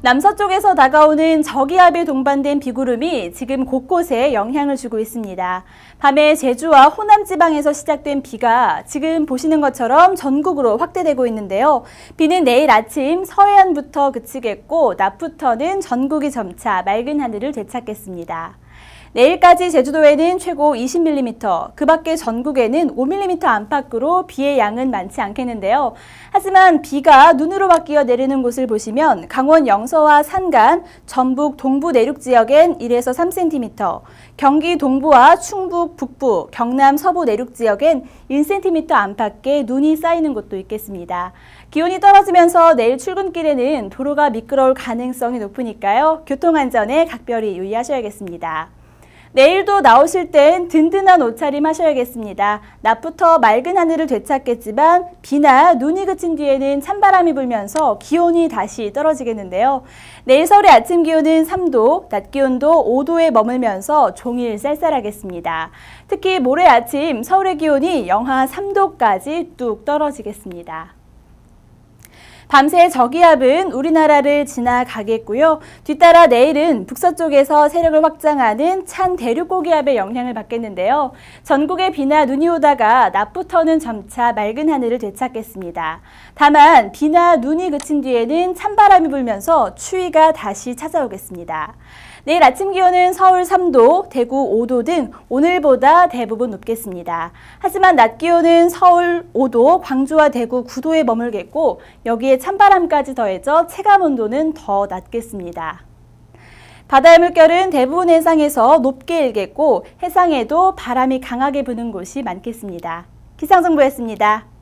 남서쪽에서 다가오는 저기압에 동반된 비구름이 지금 곳곳에 영향을 주고 있습니다. 밤에 제주와 호남 지방에서 시작된 비가 지금 보시는 것처럼 전국으로 확대되고 있는데요. 비는 내일 아침 서해안부터 그치겠고 낮부터는 전국이 점차 맑은 하늘을 되찾겠습니다. 내일까지 제주도에는 최고 20mm, 그 밖에 전국에는 5mm 안팎으로 비의 양은 많지 않겠는데요. 하지만 비가 눈으로 바뀌어 내리는 곳을 보시면 강원 영서와 산간, 전북 동부 내륙 지역엔 1에서 3cm, 경기 동부와 충북 북부, 경남 서부 내륙 지역엔 1cm 안팎의 눈이 쌓이는 곳도 있겠습니다. 기온이 떨어지면서 내일 출근길에는 도로가 미끄러울 가능성이 높으니까요. 교통안전에 각별히 유의하셔야겠습니다. 내일도 나오실 땐 든든한 옷차림 하셔야겠습니다. 낮부터 맑은 하늘을 되찾겠지만 비나 눈이 그친 뒤에는 찬바람이 불면서 기온이 다시 떨어지겠는데요. 내일 서울의 아침 기온은 3도, 낮 기온도 5도에 머물면서 종일 쌀쌀하겠습니다. 특히 모레 아침 서울의 기온이 영하 3도까지 뚝 떨어지겠습니다. 밤새 저기압은 우리나라를 지나가겠고요. 뒤따라 내일은 북서쪽에서 세력을 확장하는 찬 대륙 고기압의 영향을 받겠는데요. 전국에 비나 눈이 오다가 낮부터는 점차 맑은 하늘을 되찾겠습니다. 다만 비나 눈이 그친 뒤에는 찬바람이 불면서 추위가 다시 찾아오겠습니다. 내일 아침 기온은 서울 3도, 대구 5도 등 오늘보다 대부분 높겠습니다. 하지만 낮 기온은 서울 5도, 광주와 대구 9도에 머물겠고 여기에 찬바람까지 더해져 체감 온도는 더 낮겠습니다. 바다의 물결은 대부분 해상에서 높게 일겠고 해상에도 바람이 강하게 부는 곳이 많겠습니다. 기상정보였습니다.